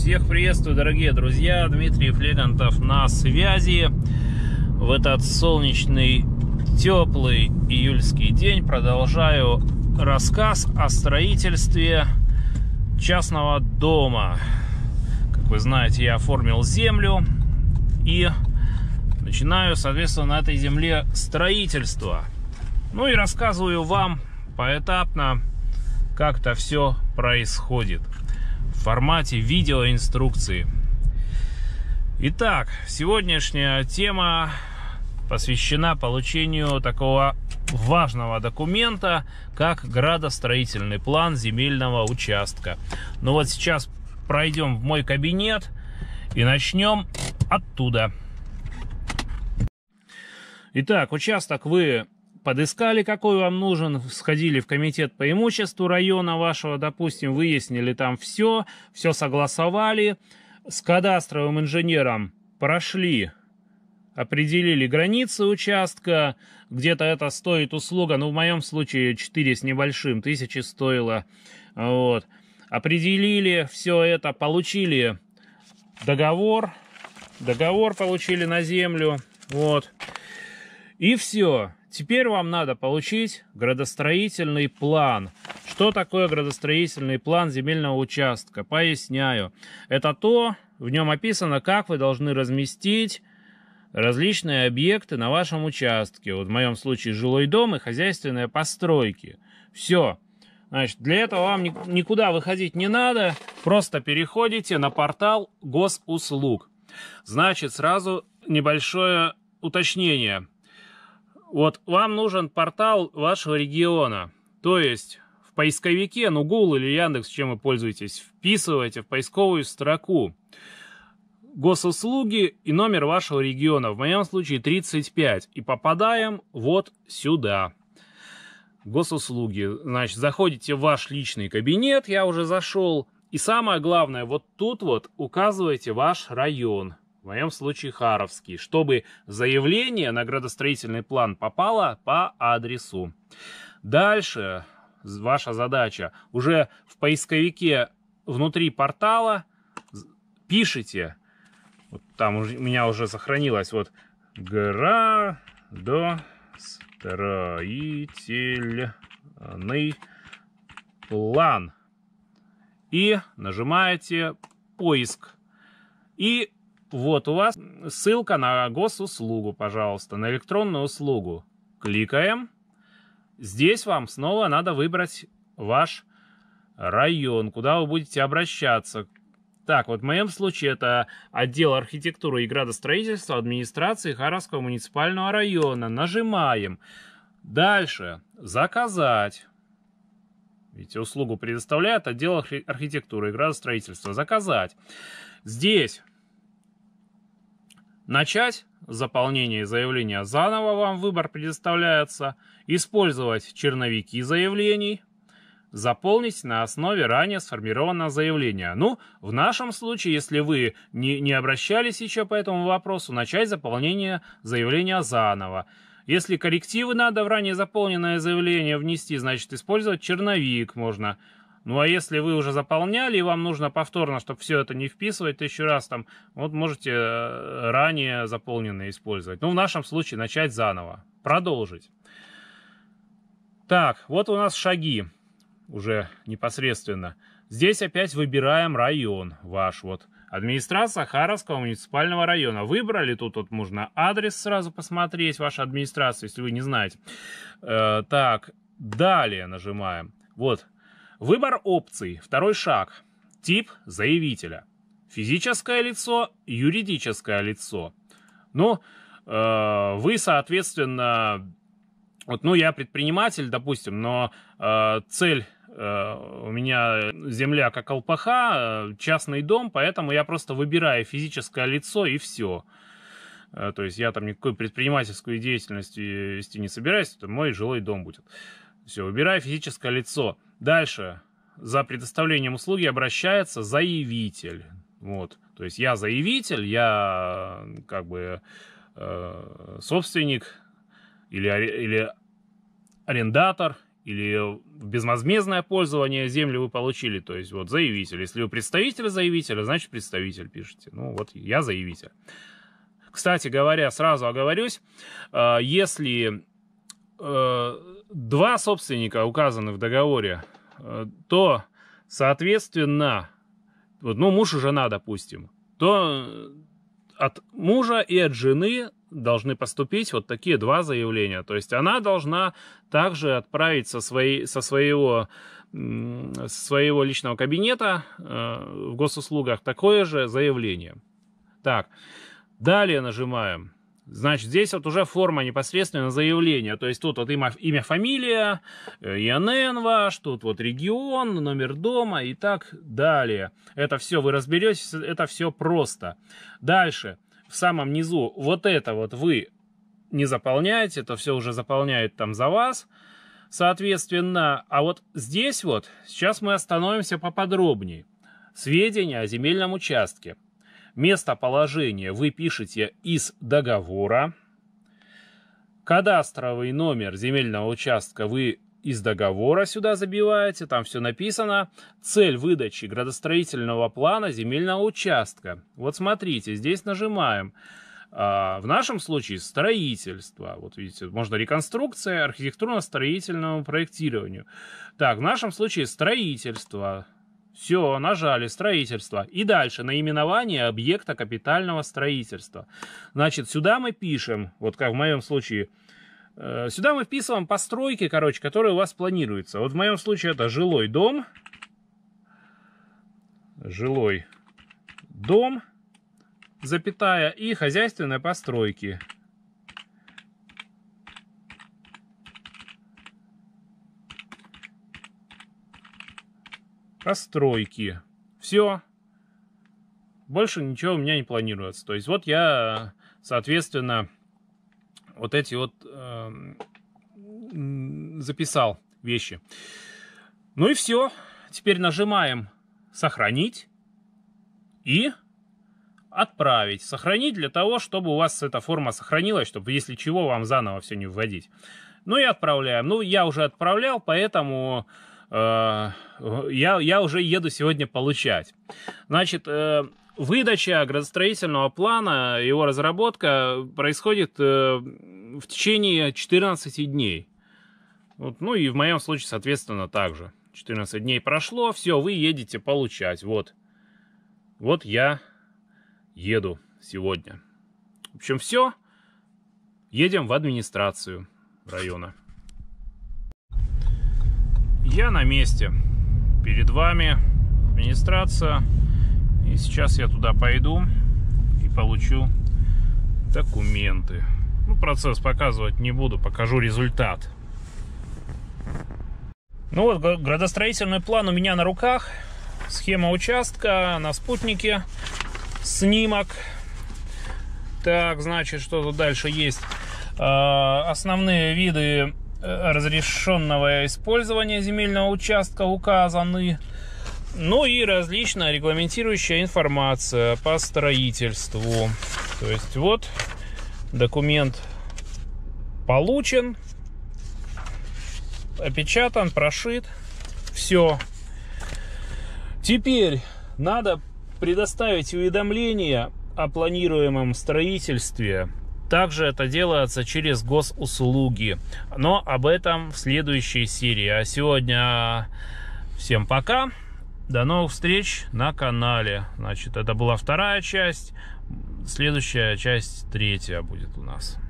Всех приветствую, дорогие друзья! Дмитрий Флегантов на связи. В этот солнечный, теплый июльский день продолжаю рассказ о строительстве частного дома. Как вы знаете, я оформил землю и начинаю, соответственно, на этой земле строительство. Ну и рассказываю вам поэтапно, как то все происходит в формате видеоинструкции. Итак, сегодняшняя тема посвящена получению такого важного документа, как градостроительный план земельного участка. Ну вот сейчас пройдем в мой кабинет и начнем оттуда. Итак, участок вы подыскали, какой вам нужен, сходили в комитет по имуществу района вашего, допустим, выяснили там все, все согласовали, с кадастровым инженером прошли, определили границы участка, где-то это стоит услуга, ну, в моем случае 4 с небольшим, тысячи стоило, вот. Определили все это, получили договор, договор получили на землю, вот. И все. Теперь вам надо получить градостроительный план. Что такое градостроительный план земельного участка? Поясняю. Это то, в нем описано, как вы должны разместить различные объекты на вашем участке. Вот в моем случае жилой дом и хозяйственные постройки. Все. Значит, для этого вам никуда выходить не надо. Просто переходите на портал госуслуг. Значит, сразу небольшое уточнение. Вот вам нужен портал вашего региона. То есть в поисковике, ну Google или Яндекс, чем вы пользуетесь, вписываете в поисковую строку госуслуги и номер вашего региона, в моем случае 35, и попадаем вот сюда. Госуслуги. Значит, заходите в ваш личный кабинет, я уже зашел. И самое главное, вот тут вот указываете ваш район в моем случае Харовский, чтобы заявление на градостроительный план попало по адресу. Дальше ваша задача уже в поисковике внутри портала пишите, вот там у меня уже сохранилось вот градостроительный план и нажимаете поиск и вот у вас ссылка на госуслугу, пожалуйста, на электронную услугу. Кликаем. Здесь вам снова надо выбрать ваш район, куда вы будете обращаться. Так, вот в моем случае это отдел архитектуры и градостроительства администрации Харовского муниципального района. Нажимаем. Дальше. Заказать. Видите, услугу предоставляет отдел архитектуры и градостроительства. Заказать. Здесь Начать заполнение заявления заново вам выбор предоставляется. Использовать черновики заявлений. Заполнить на основе ранее сформированного заявления. Ну, в нашем случае, если вы не, не обращались еще по этому вопросу, начать заполнение заявления заново. Если коррективы надо в ранее заполненное заявление внести, значит использовать черновик можно. Ну а если вы уже заполняли и вам нужно повторно, чтобы все это не вписывать тысячу раз там, вот можете э, ранее заполненные использовать. Ну в нашем случае начать заново, продолжить. Так, вот у нас шаги уже непосредственно. Здесь опять выбираем район ваш вот. Администрация Харовского муниципального района. Выбрали, тут вот можно адрес сразу посмотреть, ваша администрация, если вы не знаете. Э, так, далее нажимаем. Вот, Выбор опций. Второй шаг. Тип заявителя. Физическое лицо, юридическое лицо. Ну, э, вы, соответственно, вот, ну, я предприниматель, допустим, но э, цель э, у меня земля как ЛПХ, э, частный дом, поэтому я просто выбираю физическое лицо и все. Э, то есть я там никакой предпринимательскую деятельность вести не собираюсь, это мой жилой дом будет. Все, выбираю физическое лицо. Дальше. За предоставлением услуги обращается заявитель. Вот. То есть я заявитель, я как бы э, собственник или, или арендатор, или безвозмездное пользование земли вы получили, то есть вот заявитель. Если вы представитель заявителя, значит представитель пишите. Ну вот я заявитель. Кстати говоря, сразу оговорюсь, э, если э, два собственника указаны в договоре, э, то, соответственно, вот, ну, муж и жена, допустим, то э, от мужа и от жены должны поступить вот такие два заявления. То есть она должна также отправить со, своей, со, своего, своего личного кабинета э, в госуслугах такое же заявление. Так, далее нажимаем Значит, здесь вот уже форма непосредственно заявления. То есть тут вот имя, имя фамилия, э, ИНН ваш, тут вот регион, номер дома и так далее. Это все вы разберетесь, это все просто. Дальше, в самом низу, вот это вот вы не заполняете, это все уже заполняет там за вас. Соответственно, а вот здесь вот, сейчас мы остановимся поподробнее. Сведения о земельном участке. Местоположение вы пишете из договора. Кадастровый номер земельного участка вы из договора сюда забиваете, там все написано. Цель выдачи градостроительного плана земельного участка. Вот смотрите, здесь нажимаем. А, в нашем случае строительство. Вот видите, можно реконструкция архитектурно-строительному проектированию. Так, в нашем случае строительство. Все, нажали строительство. И дальше наименование объекта капитального строительства. Значит, сюда мы пишем, вот как в моем случае, э, сюда мы вписываем постройки, короче, которые у вас планируются. Вот в моем случае это жилой дом. Жилой дом, запятая, и хозяйственные постройки. настройки. Все. Больше ничего у меня не планируется. То есть вот я, соответственно, вот эти вот э, записал вещи. Ну и все. Теперь нажимаем сохранить и отправить. Сохранить для того, чтобы у вас эта форма сохранилась, чтобы если чего вам заново все не вводить. Ну и отправляем. Ну я уже отправлял, поэтому Э, я, я уже еду сегодня получать. Значит, э, выдача градостроительного плана, его разработка происходит э, в течение 14 дней. Вот, ну и в моем случае, соответственно, также. 14 дней прошло, все, вы едете получать. Вот. Вот я еду сегодня. В общем, все. Едем в администрацию района. Я на месте. Перед вами администрация. И сейчас я туда пойду и получу документы. Ну, процесс показывать не буду, покажу результат. Ну вот, градостроительный план у меня на руках. Схема участка на спутнике. Снимок. Так, значит, что тут дальше есть? А, основные виды Э, разрешенного использования земельного участка указаны, ну и различная регламентирующая информация по строительству. То есть вот документ получен, опечатан, прошит, все. Теперь надо предоставить уведомление о планируемом строительстве также это делается через госуслуги. Но об этом в следующей серии. А сегодня всем пока. До новых встреч на канале. Значит, это была вторая часть. Следующая часть третья будет у нас.